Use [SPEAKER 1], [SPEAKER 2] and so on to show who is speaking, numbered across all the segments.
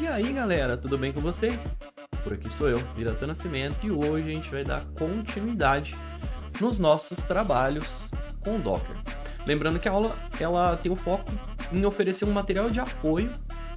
[SPEAKER 1] E aí galera, tudo bem com vocês? Por aqui sou eu, Pirata Nascimento, e hoje a gente vai dar continuidade nos nossos trabalhos com Docker. Lembrando que a aula ela tem o um foco em oferecer um material de apoio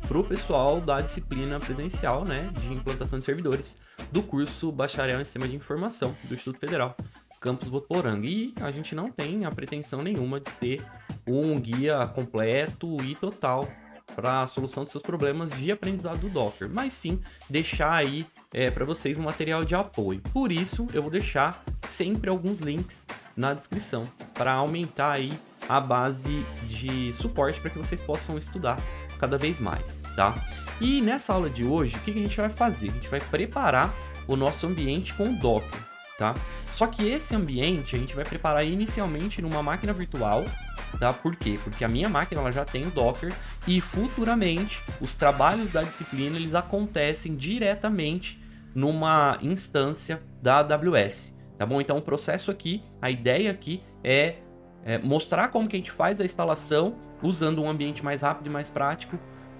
[SPEAKER 1] pro pessoal da disciplina presencial, né, de implantação de servidores do curso Bacharel em Sistema de Informação do Instituto Federal, Campus Botoporanga. E a gente não tem a pretensão nenhuma de ser um guia completo e total para a solução dos seus problemas de aprendizado do Docker, mas sim deixar aí é, para vocês um material de apoio. Por isso, eu vou deixar sempre alguns links na descrição para aumentar aí a base de suporte para que vocês possam estudar cada vez mais, tá? E nessa aula de hoje, o que, a gente vai fazer? A gente vai preparar o nosso ambiente com Docker, tá? Só que esse ambiente a gente vai preparar inicialmente numa máquina virtual, tá? Por quê? Porque a minha máquina ela já tem o Docker e futuramente os trabalhos da disciplina eles acontecem diretamente numa instância da AWS, tá bom? Então o processo aqui, a ideia aqui é é, mostrar como que a gente faz a instalação usando um ambiente mais rápido e mais prático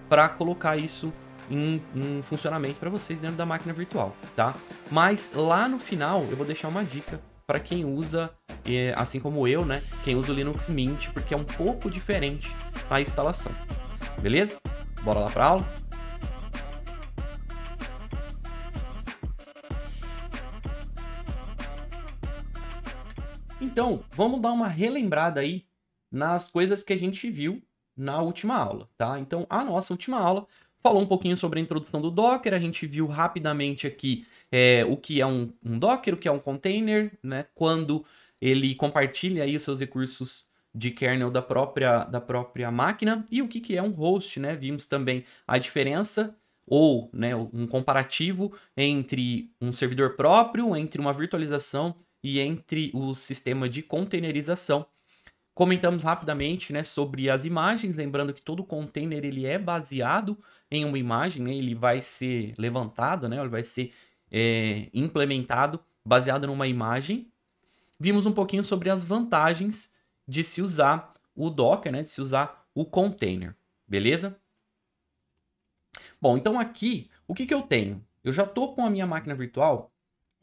[SPEAKER 1] para colocar isso em, em funcionamento para vocês dentro da máquina virtual, tá? Mas lá no final eu vou deixar uma dica para quem usa, é, assim como eu, né? Quem usa o Linux Mint, porque é um pouco diferente a instalação. Beleza? Bora lá para aula? Então, vamos dar uma relembrada aí nas coisas que a gente viu na última aula, tá? Então, a nossa última aula falou um pouquinho sobre a introdução do Docker, a gente viu rapidamente aqui é, o que é um, um, Docker, o que é um container, né? Quando ele compartilha aí os seus recursos de kernel da própria, da própria máquina e o que, que é um host, né? Vimos também a diferença ou né, um comparativo entre um servidor próprio, entre uma virtualização e entre o sistema de containerização. Comentamos rapidamente né, sobre as imagens, lembrando que todo container ele é baseado em uma imagem, né, ele vai ser levantado, né, ele vai ser é, implementado baseado numa imagem. Vimos um pouquinho sobre as vantagens de se usar o Docker, né, de se usar o container, beleza? Bom, então aqui, o que, que eu tenho? Eu já estou com a minha máquina virtual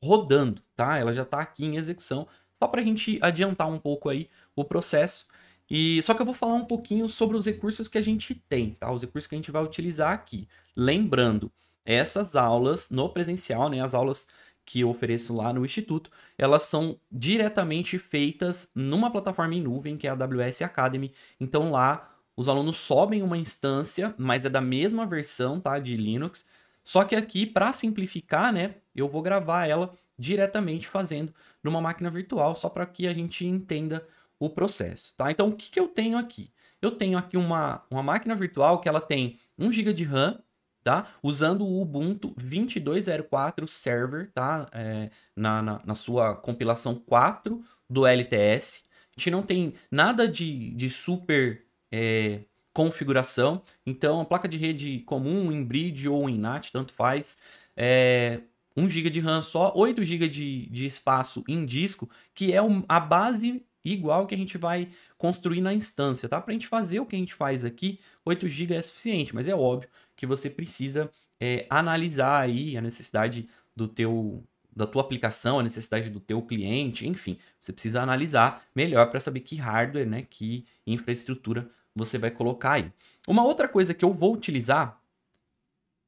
[SPEAKER 1] rodando, tá? Ela já está aqui em execução, só para a gente adiantar um pouco aí o processo. E só que eu vou falar um pouquinho sobre os recursos que a gente tem, tá? Os recursos que a gente vai utilizar aqui. Lembrando, essas aulas no presencial, né, as aulas que eu ofereço lá no instituto, elas são diretamente feitas numa plataforma em nuvem, que é a AWS Academy. Então lá os alunos sobem uma instância, mas é da mesma versão, tá, de Linux. Só que aqui, para simplificar, né, eu vou gravar ela diretamente fazendo numa máquina virtual, só para que a gente entenda o processo, tá? Então, o que, que eu tenho aqui? Eu tenho aqui uma, uma máquina virtual que ela tem 1 GB de RAM, tá? Usando o Ubuntu 22.04 Server, tá? É, na, na, na sua compilação 4 do LTS. A gente não tem nada de, de super é, configuração. Então, a placa de rede comum, em bridge ou em NAT, tanto faz, é, 1 GB de RAM só, 8 GB de, de espaço em disco, que é a base igual que a gente vai construir na instância, tá? Para a gente fazer o que a gente faz aqui, 8 GB é suficiente, mas é óbvio que você precisa é, analisar aí a necessidade do teu da tua aplicação, a necessidade do teu cliente, enfim, você precisa analisar melhor para saber que hardware, né, que infraestrutura você vai colocar aí. Uma outra coisa que eu vou utilizar,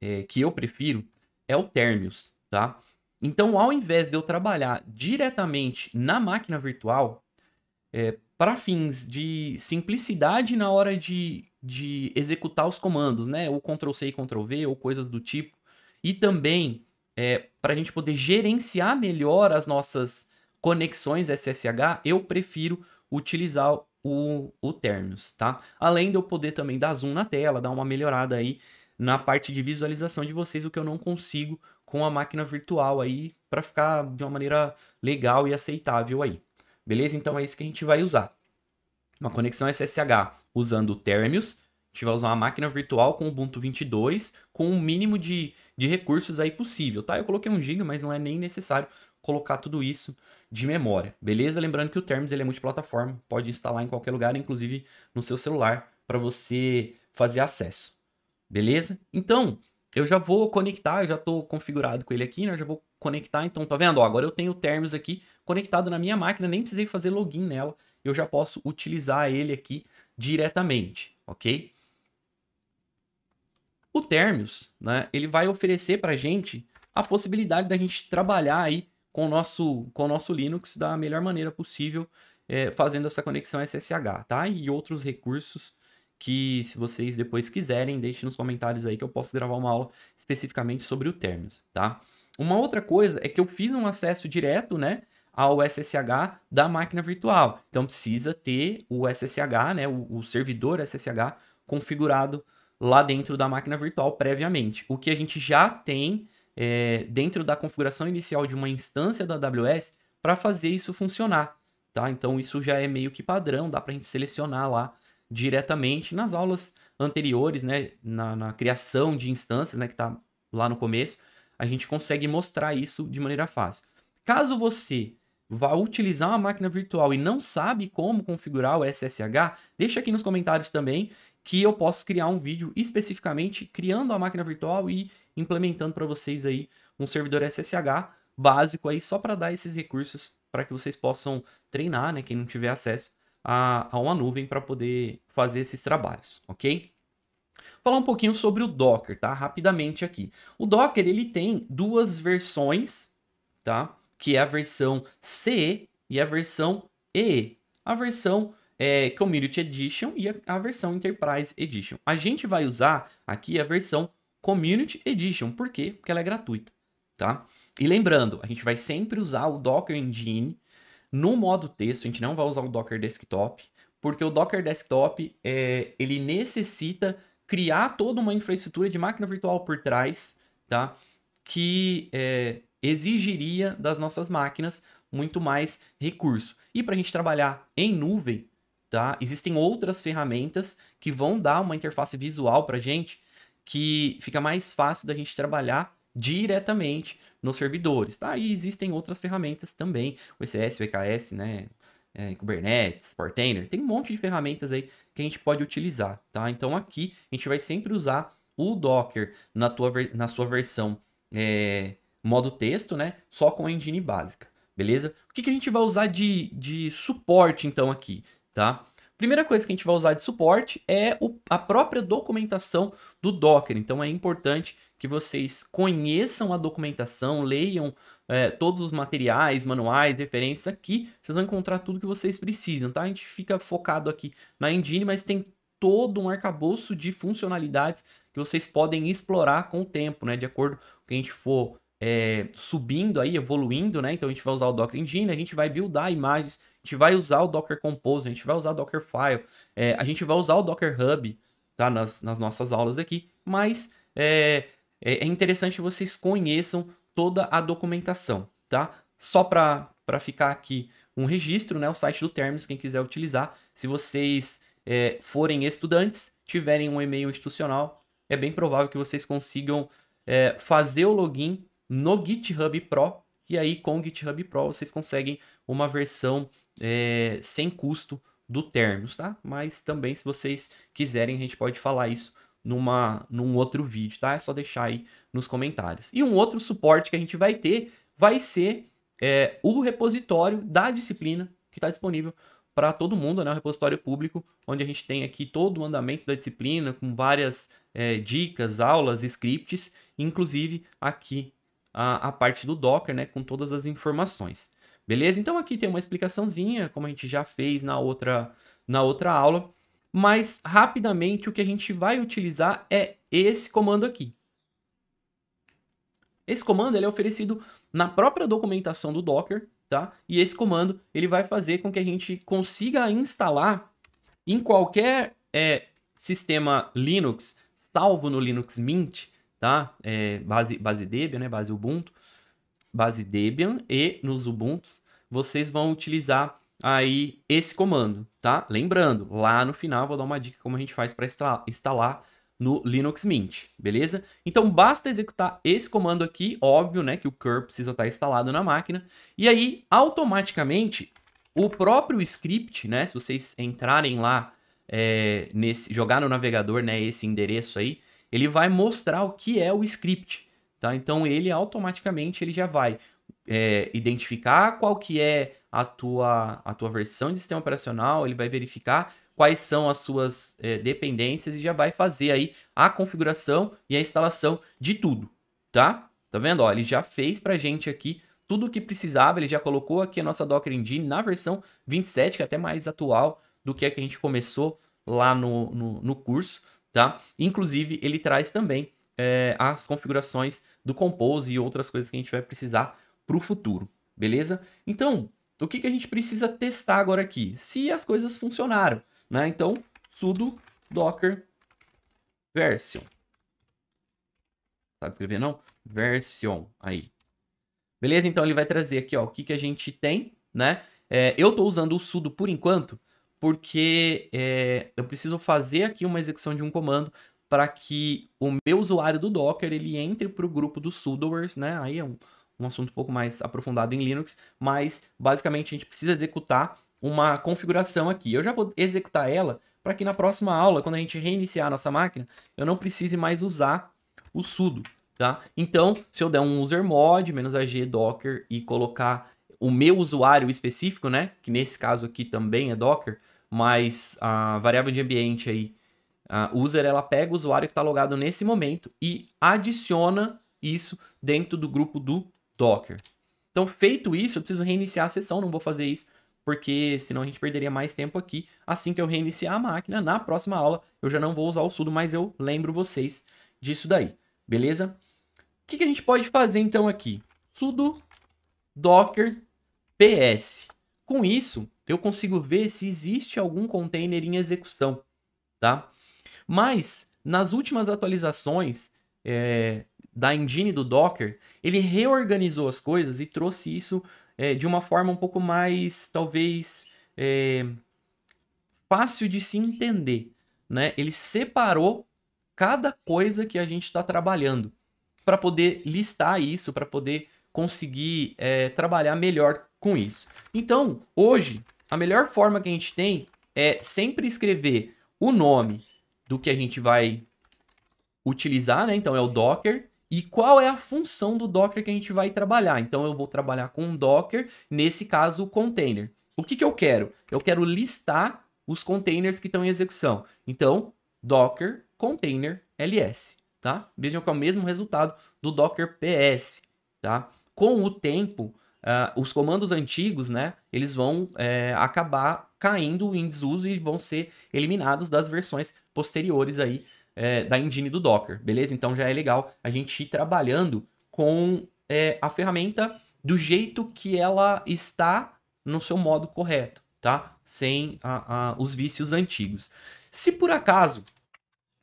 [SPEAKER 1] é, que eu prefiro, é o Termius tá? Então, ao invés de eu trabalhar diretamente na máquina virtual, é, para fins de simplicidade na hora de, de executar os comandos, né? Ou Ctrl-C e Ctrl-V, ou coisas do tipo. E também é, para a gente poder gerenciar melhor as nossas conexões SSH, eu prefiro utilizar o, o Termios, tá? Além de eu poder também dar zoom na tela, dar uma melhorada aí na parte de visualização de vocês, o que eu não consigo com a máquina virtual aí para ficar de uma maneira legal e aceitável aí. Beleza? Então é isso que a gente vai usar. Uma conexão SSH usando o Termius. A gente vai usar uma máquina virtual com Ubuntu 22 com o mínimo de, de recursos aí possível, tá? Eu coloquei um giga, mas não é nem necessário colocar tudo isso de memória, beleza? Lembrando que o Termius ele é multiplataforma, pode instalar em qualquer lugar, inclusive no seu celular, para você fazer acesso, beleza? Então, eu já vou conectar, eu já estou configurado com ele aqui, né? Eu já vou conectar, então tá vendo? Ó, agora eu tenho o Termius aqui conectado na minha máquina, nem precisei fazer login nela, eu já posso utilizar ele aqui diretamente, ok? O Termius, né, ele vai oferecer para a gente a possibilidade da gente trabalhar aí com o nosso, com o nosso Linux da melhor maneira possível, é, fazendo essa conexão SSH, tá? E outros recursos que se vocês depois quiserem, deixe nos comentários aí que eu posso gravar uma aula especificamente sobre o Terminus, tá? Uma outra coisa é que eu fiz um acesso direto, né, ao SSH da máquina virtual. Então precisa ter o SSH, né, o, o servidor SSH configurado lá dentro da máquina virtual previamente. O que a gente já tem é, dentro da configuração inicial de uma instância da AWS para fazer isso funcionar, tá? Então isso já é meio que padrão, dá para a gente selecionar lá diretamente nas aulas anteriores, né, na, na criação de instâncias, né, que está lá no começo, a gente consegue mostrar isso de maneira fácil. Caso você vá utilizar uma máquina virtual e não sabe como configurar o SSH, deixa aqui nos comentários também que eu posso criar um vídeo especificamente criando a máquina virtual e implementando para vocês aí um servidor SSH básico aí só para dar esses recursos para que vocês possam treinar, né, quem não tiver acesso a, a uma nuvem para poder fazer esses trabalhos, ok? Falar um pouquinho sobre o Docker, tá? Rapidamente aqui. O Docker ele tem duas versões, tá? Que é a versão CE e a versão EE. A versão é, Community Edition e a, a versão Enterprise Edition. A gente vai usar aqui a versão Community Edition, por quê? Porque ela é gratuita, tá? E lembrando, a gente vai sempre usar o Docker Engine no modo texto, a gente não vai usar o Docker Desktop, porque o Docker Desktop, é, ele necessita criar toda uma infraestrutura de máquina virtual por trás, tá? Que é, exigiria das nossas máquinas muito mais recurso. E para a gente trabalhar em nuvem, tá? Existem outras ferramentas que vão dar uma interface visual para gente que fica mais fácil da gente trabalhar diretamente nos servidores, tá? E existem outras ferramentas também, o ECS, o EKS, né? É, Kubernetes, Portainer, tem um monte de ferramentas aí que a gente pode utilizar, tá? Então aqui a gente vai sempre usar o Docker na, tua, na sua versão é, modo texto, né? Só com a engine básica, beleza? O que, que a gente vai usar de, de suporte então aqui, tá? Primeira coisa que a gente vai usar de suporte é o, a própria documentação do Docker. Então é importante que vocês conheçam a documentação, leiam é, todos os materiais, manuais, referências aqui. Vocês vão encontrar tudo que vocês precisam, tá? A gente fica focado aqui na Engine, mas tem todo um arcabouço de funcionalidades que vocês podem explorar com o tempo, né? De acordo com o que a gente for é, subindo aí, evoluindo, né? Então a gente vai usar o Docker Engine, a gente vai buildar imagens a gente vai usar o Docker Compose, a gente vai usar o Dockerfile, é, a gente vai usar o Docker Hub tá? nas, nas nossas aulas aqui, mas é, é, é interessante vocês conheçam toda a documentação, tá? Só para ficar aqui um registro, né? O site do Termos, quem quiser utilizar. Se vocês é, forem estudantes, tiverem um e-mail institucional, é bem provável que vocês consigam é, fazer o login no GitHub Pro. E aí, com o GitHub Pro, vocês conseguem uma versão é, sem custo do termos, tá? Mas também, se vocês quiserem, a gente pode falar isso numa, num outro vídeo, tá? É só deixar aí nos comentários. E um outro suporte que a gente vai ter vai ser é, o repositório da disciplina que está disponível para todo mundo, né? O repositório público, onde a gente tem aqui todo o andamento da disciplina, com várias é, dicas, aulas, scripts, inclusive aqui a, a parte do Docker, né? Com todas as informações. Beleza? Então aqui tem uma explicaçãozinha, como a gente já fez na outra, na outra aula, mas rapidamente o que a gente vai utilizar é esse comando aqui. Esse comando ele é oferecido na própria documentação do Docker, tá? E esse comando ele vai fazer com que a gente consiga instalar em qualquer é, sistema Linux, salvo no Linux Mint, tá? É, base, base Debian, né? Base Ubuntu base Debian e nos Ubuntu, vocês vão utilizar aí esse comando, tá? Lembrando, lá no final vou dar uma dica como a gente faz para instalar no Linux Mint, beleza? Então basta executar esse comando aqui, óbvio, né, que o curl precisa estar tá instalado na máquina, e aí automaticamente o próprio script, né, se vocês entrarem lá é, nesse jogar no navegador, né, esse endereço aí, ele vai mostrar o que é o script. Tá? Então ele automaticamente ele já vai é, identificar qual que é a tua, a tua versão de sistema operacional, ele vai verificar quais são as suas é, dependências e já vai fazer aí a configuração e a instalação de tudo, tá? Tá vendo? Ó, ele já fez pra gente aqui tudo o que precisava, ele já colocou aqui a nossa Docker Engine na versão 27, que é até mais atual do que a que a gente começou lá no, no, no curso, tá? Inclusive, ele traz também é, as configurações do Compose e outras coisas que a gente vai precisar para o futuro, beleza? Então, o que, que a gente precisa testar agora aqui? Se as coisas funcionaram, né? Então, sudo docker version. Sabe escrever, não? Version, aí. Beleza? Então, ele vai trazer aqui, ó, o que, que a gente tem, né? É, eu estou usando o sudo por enquanto, porque é, eu preciso fazer aqui uma execução de um comando para que o meu usuário do Docker ele entre para o grupo dos sudoers, né? Aí é um, um assunto um pouco mais aprofundado em Linux, mas basicamente a gente precisa executar uma configuração aqui. Eu já vou executar ela para que na próxima aula, quando a gente reiniciar a nossa máquina, eu não precise mais usar o sudo, tá? Então, se eu der um user mod, "-ag docker" e colocar o meu usuário específico, né? Que nesse caso aqui também é docker, mas a variável de ambiente aí a user ela pega o usuário que está logado nesse momento e adiciona isso dentro do grupo do Docker. Então, feito isso, eu preciso reiniciar a sessão, não vou fazer isso porque senão a gente perderia mais tempo aqui. Assim que eu reiniciar a máquina, na próxima aula eu já não vou usar o sudo, mas eu lembro vocês disso daí, beleza? O que, que a gente pode fazer então aqui? sudo docker ps. Com isso, eu consigo ver se existe algum container em execução, tá? Mas, nas últimas atualizações é, da engine do Docker, ele reorganizou as coisas e trouxe isso é, de uma forma um pouco mais, talvez, é, fácil de se entender. Né? Ele separou cada coisa que a gente está trabalhando para poder listar isso, para poder conseguir é, trabalhar melhor com isso. Então, hoje, a melhor forma que a gente tem é sempre escrever o nome do que a gente vai utilizar, né? Então é o Docker. E qual é a função do Docker que a gente vai trabalhar? Então eu vou trabalhar com Docker, nesse caso o container. O que, que eu quero? Eu quero listar os containers que estão em execução. Então, Docker container ls, tá? Vejam que é o mesmo resultado do Docker ps, tá? Com o tempo, uh, os comandos antigos, né? Eles vão é, acabar caindo em desuso e vão ser eliminados das versões posteriores aí é, da engine do Docker, beleza? Então já é legal a gente ir trabalhando com é, a ferramenta do jeito que ela está no seu modo correto, tá? Sem a, a, os vícios antigos. Se por acaso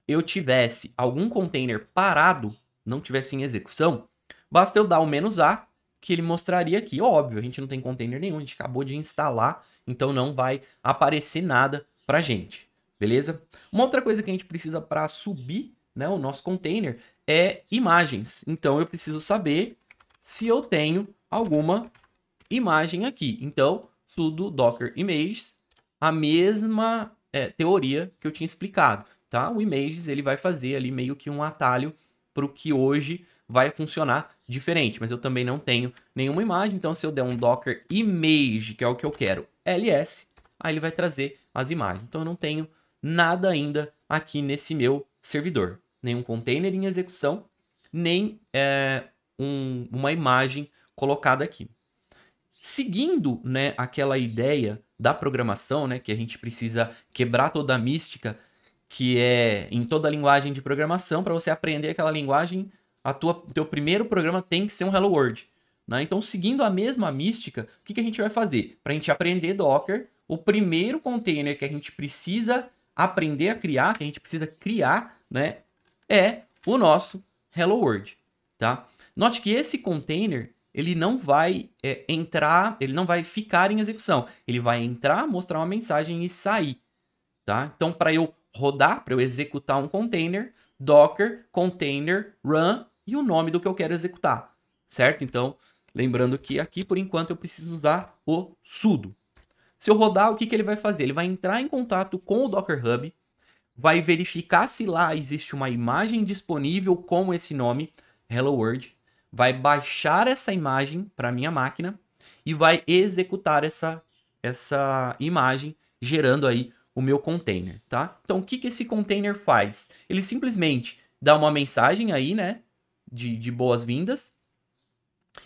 [SPEAKER 1] eu tivesse algum container parado, não tivesse em execução, basta eu dar o menos "-a", que ele mostraria aqui. Óbvio, a gente não tem container nenhum, a gente acabou de instalar, então não vai aparecer nada para gente, beleza? Uma outra coisa que a gente precisa para subir né, o nosso container é imagens. Então eu preciso saber se eu tenho alguma imagem aqui. Então, sudo docker images, a mesma é, teoria que eu tinha explicado, tá? O images ele vai fazer ali meio que um atalho para o que hoje vai funcionar diferente, mas eu também não tenho nenhuma imagem, então se eu der um docker image, que é o que eu quero, ls, aí ele vai trazer as imagens. Então eu não tenho nada ainda aqui nesse meu servidor, nenhum container em execução, nem é, um, uma imagem colocada aqui. Seguindo né, aquela ideia da programação, né, que a gente precisa quebrar toda a mística que é em toda a linguagem de programação para você aprender aquela linguagem a tua, o teu primeiro programa tem que ser um Hello World. Né? Então, seguindo a mesma mística, o que, que a gente vai fazer? Para a gente aprender Docker, o primeiro container que a gente precisa aprender a criar, que a gente precisa criar, né, é o nosso Hello World, tá? Note que esse container ele não vai é, entrar, ele não vai ficar em execução. Ele vai entrar, mostrar uma mensagem e sair, tá? Então, para eu rodar, para eu executar um container, docker container run e o nome do que eu quero executar, certo? Então, lembrando que aqui, por enquanto, eu preciso usar o sudo. Se eu rodar, o que, que ele vai fazer? Ele vai entrar em contato com o Docker Hub, vai verificar se lá existe uma imagem disponível com esse nome, Hello World, vai baixar essa imagem para minha máquina e vai executar essa, essa imagem, gerando aí o meu container, tá? Então, o que, que esse container faz? Ele simplesmente dá uma mensagem aí, né? de, de boas-vindas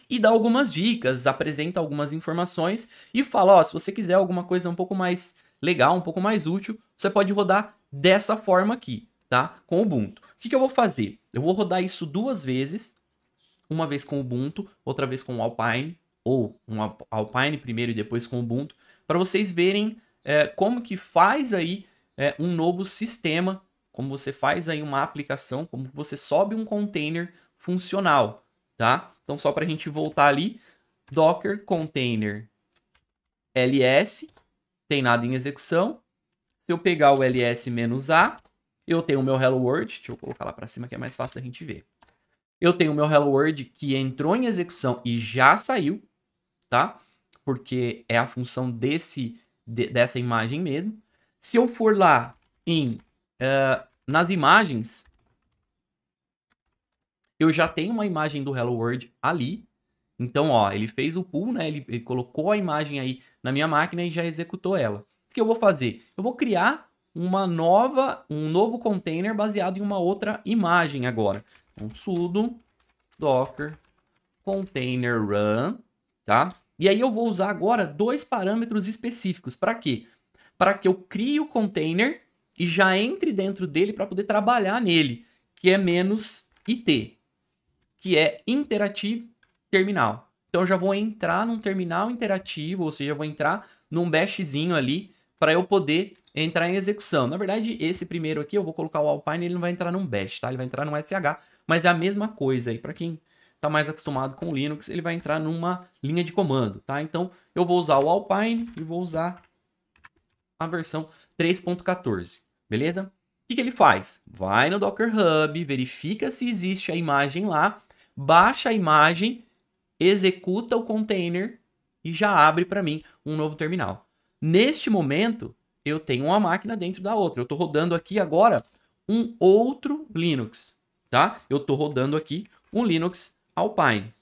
[SPEAKER 1] e dá algumas dicas, apresenta algumas informações e fala: ó, se você quiser alguma coisa um pouco mais legal, um pouco mais útil, você pode rodar dessa forma aqui, tá? Com o Ubuntu. O que, que eu vou fazer? Eu vou rodar isso duas vezes, uma vez com o Ubuntu, outra vez com o Alpine, ou um Alpine primeiro e depois com o Ubuntu, para vocês verem é, como que faz aí é, um novo sistema, como você faz aí uma aplicação, como você sobe um container funcional, tá? Então, só para a gente voltar ali, docker container ls, tem nada em execução. Se eu pegar o ls-a, eu tenho o meu hello world, deixa eu colocar lá para cima que é mais fácil da gente ver. Eu tenho o meu hello world que entrou em execução e já saiu, tá? Porque é a função desse, de, dessa imagem mesmo. Se eu for lá em uh, nas imagens, eu já tenho uma imagem do Hello World ali. Então, ó, ele fez o pull, né? Ele, ele colocou a imagem aí na minha máquina e já executou ela. O que eu vou fazer? Eu vou criar uma nova, um novo container baseado em uma outra imagem agora. Então, sudo docker container run, tá? E aí eu vou usar agora dois parâmetros específicos. Para quê? Para que eu crie o container e já entre dentro dele para poder trabalhar nele, que é menos IT que é Interactive Terminal. Então eu já vou entrar num terminal interativo, ou seja, eu vou entrar num bashzinho ali para eu poder entrar em execução. Na verdade, esse primeiro aqui, eu vou colocar o Alpine, ele não vai entrar num bash, tá? Ele vai entrar num SH, mas é a mesma coisa aí. Para quem está mais acostumado com o Linux, ele vai entrar numa linha de comando, tá? Então, eu vou usar o Alpine e vou usar a versão 3.14, beleza? O que, que ele faz? Vai no Docker Hub, verifica se existe a imagem lá baixa a imagem, executa o container e já abre para mim um novo terminal. Neste momento, eu tenho uma máquina dentro da outra. Eu estou rodando aqui agora um outro Linux, tá? Eu estou rodando aqui um Linux Alpine.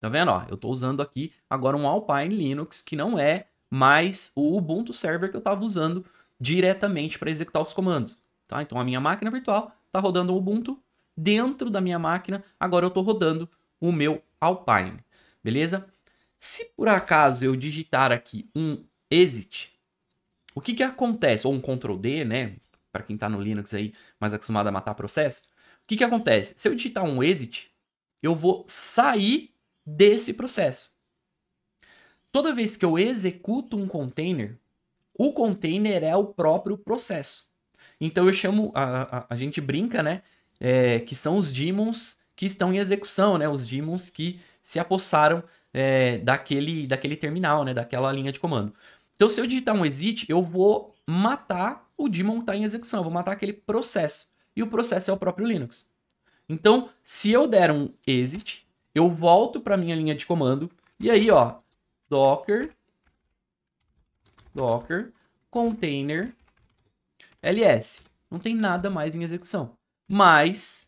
[SPEAKER 1] Tá vendo? Ó, eu estou usando aqui agora um Alpine Linux, que não é mais o Ubuntu Server que eu estava usando diretamente para executar os comandos. Tá? Então a minha máquina virtual está rodando o Ubuntu. Dentro da minha máquina, agora eu estou rodando o meu Alpine. Beleza? Se por acaso eu digitar aqui um exit, o que, que acontece? Ou um Ctrl D, né? Para quem está no Linux aí, mais acostumado a matar processo. O que, que acontece? Se eu digitar um exit, eu vou sair desse processo. Toda vez que eu executo um container, o container é o próprio processo. Então eu chamo, a, a, a gente brinca, né? É, que são os demons que estão em execução, né? Os demons que se apossaram é, daquele, daquele terminal, né? Daquela linha de comando. Então se eu digitar um exit, eu vou matar o demon que está em execução, eu vou matar aquele processo. E o processo é o próprio Linux. Então, se eu der um exit, eu volto para minha linha de comando e aí, ó, docker docker container ls. Não tem nada mais em execução. Mas,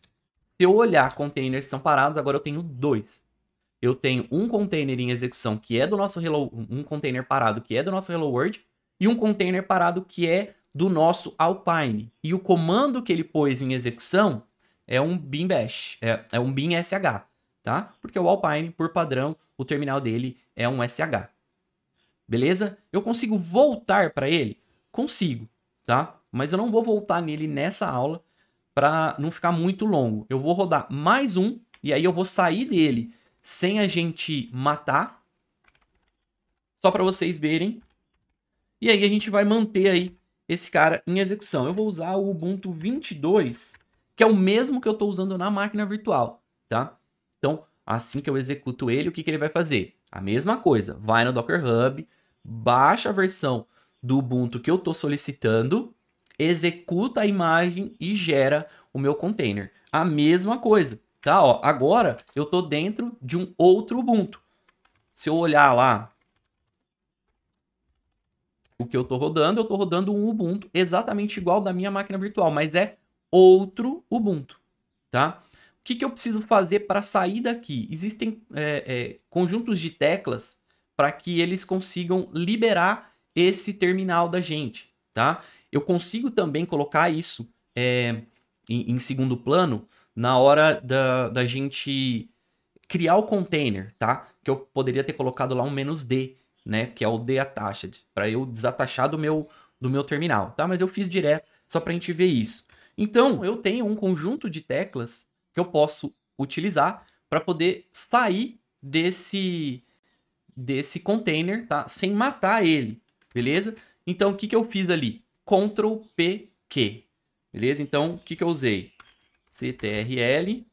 [SPEAKER 1] se eu olhar containers que são parados, agora eu tenho dois. Eu tenho um container em execução que é do nosso hello, um container parado que é do nosso hello world e um container parado que é do nosso Alpine. E o comando que ele pôs em execução é um bin bash, é, é um bin sh, tá? Porque o Alpine, por padrão, o terminal dele é um sh. Beleza? Eu consigo voltar para ele? Consigo, tá? mas eu não vou voltar nele nessa aula para não ficar muito longo. Eu vou rodar mais um e aí eu vou sair dele sem a gente matar, só para vocês verem. E aí a gente vai manter aí esse cara em execução. Eu vou usar o Ubuntu 22, que é o mesmo que eu estou usando na máquina virtual, tá? Então, assim que eu executo ele, o que, que ele vai fazer? A mesma coisa, vai no Docker Hub, baixa a versão do Ubuntu que eu estou solicitando executa a imagem e gera o meu container. A mesma coisa, tá? Ó, agora eu estou dentro de um outro Ubuntu. Se eu olhar lá o que eu estou rodando, eu estou rodando um Ubuntu exatamente igual da minha máquina virtual, mas é outro Ubuntu, tá? O que, que eu preciso fazer para sair daqui? Existem é, é, conjuntos de teclas para que eles consigam liberar esse terminal da gente tá? Eu consigo também colocar isso é, em, em, segundo plano na hora da, da gente criar o container, tá? Que eu poderia ter colocado lá um menos D, né? Que é o d attached", para eu desatachar do meu, do meu terminal, tá? Mas eu fiz direto, só para a gente ver isso. Então, eu tenho um conjunto de teclas que eu posso utilizar para poder sair desse, desse container, tá? Sem matar ele, beleza? Então, o que, que eu fiz ali? Ctrl P Q. Beleza? Então, o que, que eu usei? CTRL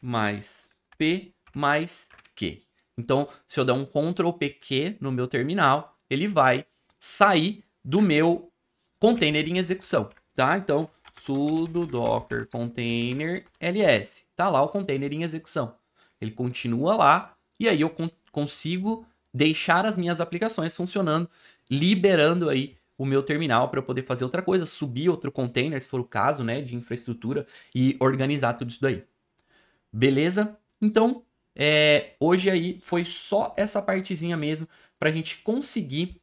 [SPEAKER 1] mais P mais Q. Então, se eu der um Ctrl P Q no meu terminal, ele vai sair do meu container em execução, tá? Então, sudo docker container ls. Tá lá o container em execução. Ele continua lá e aí eu con consigo deixar as minhas aplicações funcionando liberando aí o meu terminal para eu poder fazer outra coisa, subir outro container, se for o caso, né, de infraestrutura e organizar tudo isso daí. Beleza? Então, é, hoje aí foi só essa partezinha mesmo para a gente conseguir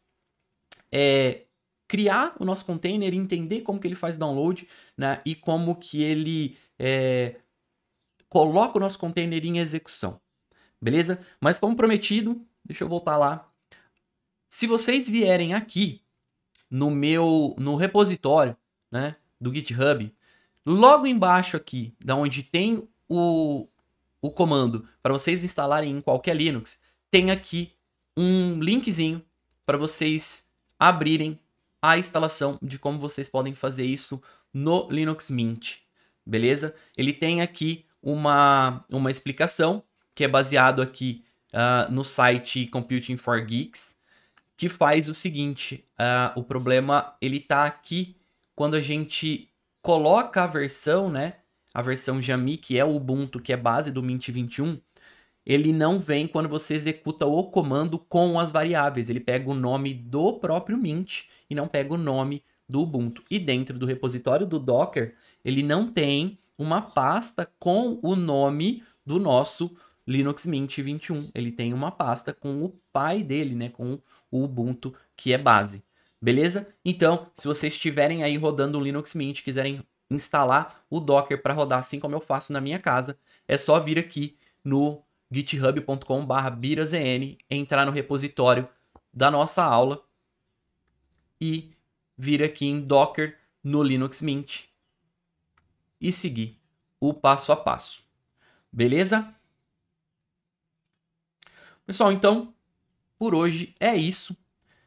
[SPEAKER 1] é, criar o nosso container, entender como que ele faz download né, e como que ele é, coloca o nosso container em execução. Beleza? Mas como prometido, deixa eu voltar lá se vocês vierem aqui no meu no repositório, né, do GitHub, logo embaixo aqui, da onde tem o, o comando para vocês instalarem em qualquer Linux, tem aqui um linkzinho para vocês abrirem a instalação de como vocês podem fazer isso no Linux Mint, beleza? Ele tem aqui uma, uma explicação que é baseado aqui uh, no site Computing for Geeks, que faz o seguinte: uh, o problema ele tá aqui quando a gente coloca a versão, né? A versão Jami, que é o Ubuntu, que é base do Mint 21, ele não vem quando você executa o comando com as variáveis. Ele pega o nome do próprio Mint e não pega o nome do Ubuntu. E dentro do repositório do Docker, ele não tem uma pasta com o nome do nosso Linux Mint 21. Ele tem uma pasta com o pai dele, né? Com o Ubuntu, que é base. Beleza? Então, se vocês estiverem aí rodando o Linux Mint, quiserem instalar o Docker para rodar assim como eu faço na minha casa, é só vir aqui no github.com/birazn, entrar no repositório da nossa aula e vir aqui em Docker no Linux Mint e seguir o passo a passo. Beleza? Pessoal, então por hoje é isso.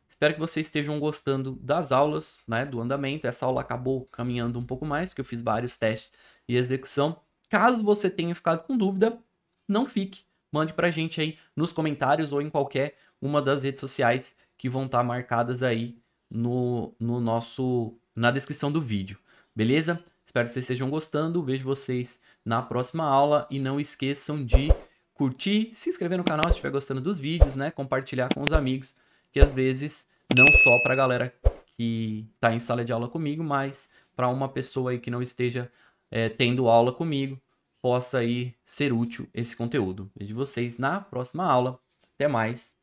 [SPEAKER 1] Espero que vocês estejam gostando das aulas, né, do andamento. Essa aula acabou caminhando um pouco mais, porque eu fiz vários testes e execução. Caso você tenha ficado com dúvida, não fique. Mande para a gente aí nos comentários ou em qualquer uma das redes sociais que vão estar tá marcadas aí no, no nosso na descrição do vídeo. Beleza? Espero que vocês estejam gostando. Vejo vocês na próxima aula e não esqueçam de curtir, se inscrever no canal se estiver gostando dos vídeos, né? Compartilhar com os amigos, que às vezes não só para a galera que está em sala de aula comigo, mas para uma pessoa aí que não esteja é, tendo aula comigo, possa aí ser útil esse conteúdo. Vejo vocês na próxima aula. Até mais.